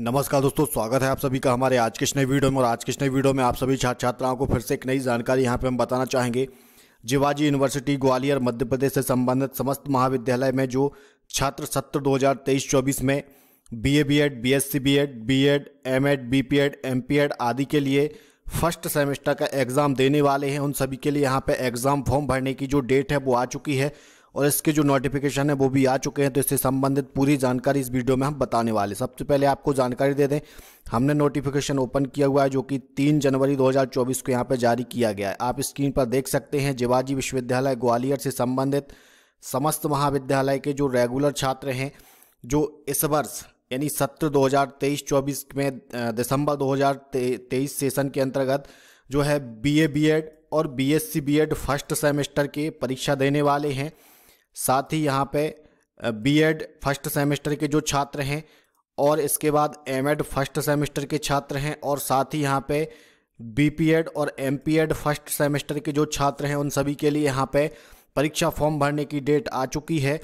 नमस्कार दोस्तों स्वागत है आप सभी का हमारे आज के नए वीडियो में और आज के नए वीडियो में आप सभी छात्र छात्राओं को फिर से एक नई जानकारी यहाँ पर हम बताना चाहेंगे जिवाजी यूनिवर्सिटी ग्वालियर मध्य प्रदेश से संबंधित समस्त महाविद्यालय में जो छात्र सत्र 2023-24 में B A B Ed B S C B Ed B Ed M Ed B P Ed M P Ed आदि के लिए फर्स्ट सेमेस्टर का एग्ज़ाम देने वाले हैं उन सभी के लिए यहाँ पर एग्ज़ाम फॉर्म भरने की जो डेट है वो आ चुकी है और इसके जो नोटिफिकेशन है वो भी आ चुके हैं तो इससे संबंधित पूरी जानकारी इस वीडियो में हम बताने वाले सबसे पहले आपको जानकारी दे दें हमने नोटिफिकेशन ओपन किया हुआ है जो कि 3 जनवरी 2024 को यहाँ पर जारी किया गया है आप स्क्रीन पर देख सकते हैं जिवाजी विश्वविद्यालय ग्वालियर से संबंधित समस्त महाविद्यालय के जो रेगुलर छात्र हैं जो इस वर्ष यानी सत्र 2023-24 में दिसंबर 2023 सेशन के अंतर्गत जो है बीए बीएड और बीएससी बीएड फर्स्ट सेमेस्टर के परीक्षा देने वाले हैं साथ ही यहाँ पे बीएड फर्स्ट सेमेस्टर के जो छात्र हैं और इसके बाद एमएड फर्स्ट सेमेस्टर के छात्र हैं और साथ ही यहाँ पे बीपीएड और एमपीएड फर्स्ट सेमेस्टर के जो छात्र हैं उन सभी के लिए यहाँ पे परीक्षा फॉर्म भरने की डेट आ चुकी है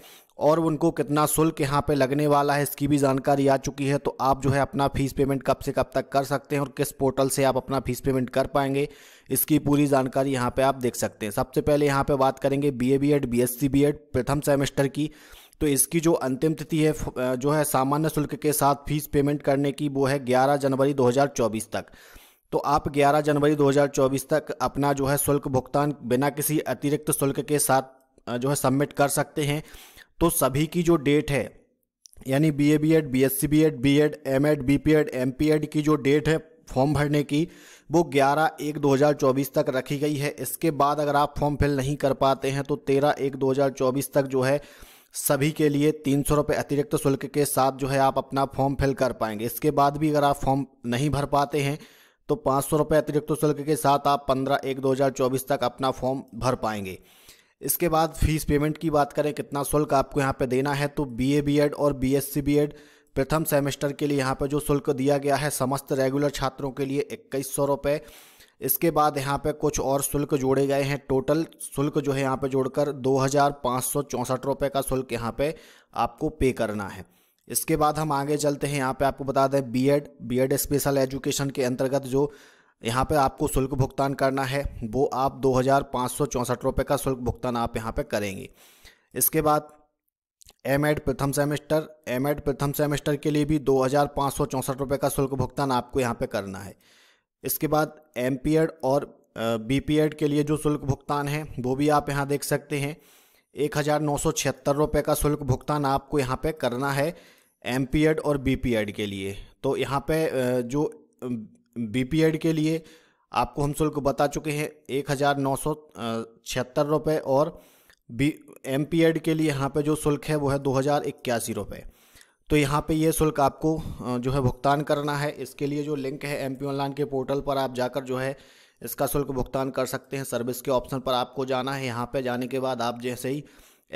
और उनको कितना शुल्क यहाँ पे लगने वाला है इसकी भी जानकारी आ चुकी है तो आप जो है अपना फ़ीस पेमेंट कब से कब तक कर सकते हैं और किस पोर्टल से आप अपना फ़ीस पेमेंट कर पाएंगे इसकी पूरी जानकारी यहाँ पे आप देख सकते हैं सबसे पहले यहाँ पे बात करेंगे B A B Ed B S C B Ed प्रथम सेमेस्टर की तो इसकी जो अंतिम तिथि है जो है सामान्य शुल्क के साथ फीस पेमेंट करने की वो है ग्यारह जनवरी दो तक तो आप 11 जनवरी 2024 तक अपना जो है शुल्क भुगतान बिना किसी अतिरिक्त शुल्क के साथ जो है सबमिट कर सकते हैं तो सभी की जो डेट है यानी B A B Ed B S C B Ed B Ed M Ed B P Ed M P Ed की जो डेट है फॉर्म भरने की वो 11 एक 2024 तक रखी गई है इसके बाद अगर आप फॉर्म फिल नहीं कर पाते हैं तो 13 एक 2024 तक जो है सभी के लिए तीन सौ रुपये अतिरिक्त शुल्क के साथ जो है आप अपना फॉर्म फिल कर पाएंगे इसके बाद भी अगर आप फॉर्म नहीं भर पाते हैं तो पाँच सौ रुपये अतिरिक्त शुल्क के साथ आप पंद्रह एक दो तक अपना फॉर्म भर पाएंगे इसके बाद फीस पेमेंट की बात करें कितना शुल्क आपको यहाँ पे देना है तो बी एड और बी एड प्रथम सेमेस्टर के लिए यहाँ पर जो शुल्क दिया गया है समस्त रेगुलर छात्रों के लिए इक्कीस सौ रुपये इसके बाद यहाँ पे कुछ और शुल्क जोड़े गए हैं टोटल शुल्क जो है यहाँ पे जोड़कर दो हज़ार पाँच सौ चौंसठ रुपये का शुल्क यहाँ पे आपको पे करना है इसके बाद हम आगे चलते हैं यहाँ पे आपको बता दें बी एड स्पेशल एजुकेशन के अंतर्गत जो यहाँ पे आपको शुल्क भुगतान करना है वो आप दो हज़ार पाँच सौ चौंसठ रुपये का शुल्क भुगतान आप यहाँ पे करेंगे इसके बाद एम एड प्रथम सेमेस्टर एम एड प्रथम सेमेस्टर के लिए भी दो हज़ार पाँच सौ चौंसठ रुपये का शुल्क भुगतान आपको यहाँ पे करना है इसके बाद एम पी एड और बी पी एड के लिए जो शुल्क भुगतान है वो भी आप यहाँ देख सकते हैं एक हज़ार नौ सौ छिहत्तर रुपये का शुल्क भुगतान आपको यहाँ पे करना है एम पी एड और बी पी एड के लिए तो यहाँ पे जो बी के लिए आपको हम शुल्क बता चुके हैं एक हज़ार नौ सौ छिहत्तर रुपये और बी एम पी एड के लिए यहाँ पे जो शुल्क है वो है दो हज़ार इक्यासी रुपये तो यहाँ पे ये शुल्क आपको जो है भुगतान करना है इसके लिए जो लिंक है एम पी ऑनलाइन के पोर्टल पर आप जाकर जो है इसका शुल्क भुगतान कर सकते हैं सर्विस के ऑप्शन पर आपको जाना है यहाँ पे जाने के बाद आप जैसे ही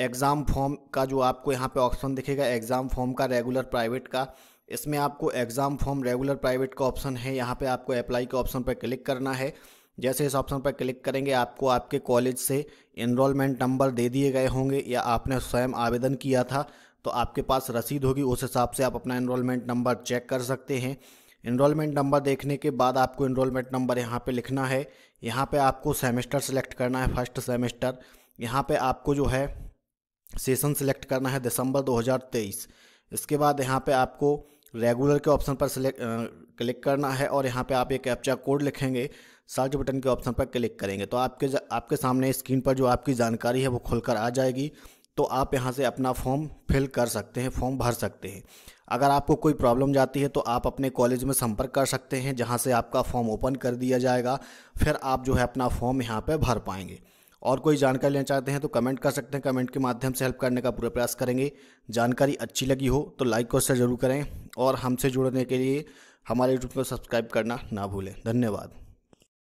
एग्ज़ाम फॉर्म का जो आपको यहाँ पे ऑप्शन दिखेगा एग्ज़ाम फॉर्म का रेगुलर प्राइवेट का इसमें आपको एग्ज़ाम फॉर्म रेगुलर प्राइवेट का ऑप्शन है यहाँ पे आपको अप्लाई के ऑप्शन पर क्लिक करना है जैसे इस ऑप्शन पर क्लिक करेंगे आपको आपके कॉलेज से इनरोलमेंट नंबर दे दिए गए होंगे या आपने स्वयं आवेदन किया था तो आपके पास रसीद होगी उस हिसाब से आप अपना इनरोलमेंट नंबर चेक कर सकते हैं इनरोलमेंट नंबर देखने के बाद आपको इनरोलमेंट नंबर यहाँ पर लिखना है यहाँ पर आपको सेमेस्टर सेलेक्ट करना है फर्स्ट सेमेस्टर यहाँ पर आपको जो है सेशन सेलेक्ट करना है दिसंबर दो इसके बाद यहाँ पे आपको रेगुलर के ऑप्शन पर सेलेक्ट क्लिक करना है और यहाँ पे आप एक कैप्चा कोड लिखेंगे सर्च बटन के ऑप्शन पर क्लिक करेंगे तो आपके आपके सामने स्क्रीन पर जो आपकी जानकारी है वो खुलकर आ जाएगी तो आप यहाँ से अपना फॉर्म फिल कर सकते हैं फॉर्म भर सकते हैं अगर आपको कोई प्रॉब्लम जाती है तो आप अपने कॉलेज में संपर्क कर सकते हैं जहाँ से आपका फॉर्म ओपन कर दिया जाएगा फिर आप जो है अपना फॉर्म यहाँ पर भर पाएंगे और कोई जानकारी लेना चाहते हैं तो कमेंट कर सकते हैं कमेंट के माध्यम से हेल्प करने का पूरा प्रयास करेंगे जानकारी अच्छी लगी हो तो लाइक और शेयर जरूर करें और हमसे जुड़ने के लिए हमारे यूट्यूब को सब्सक्राइब करना ना भूलें धन्यवाद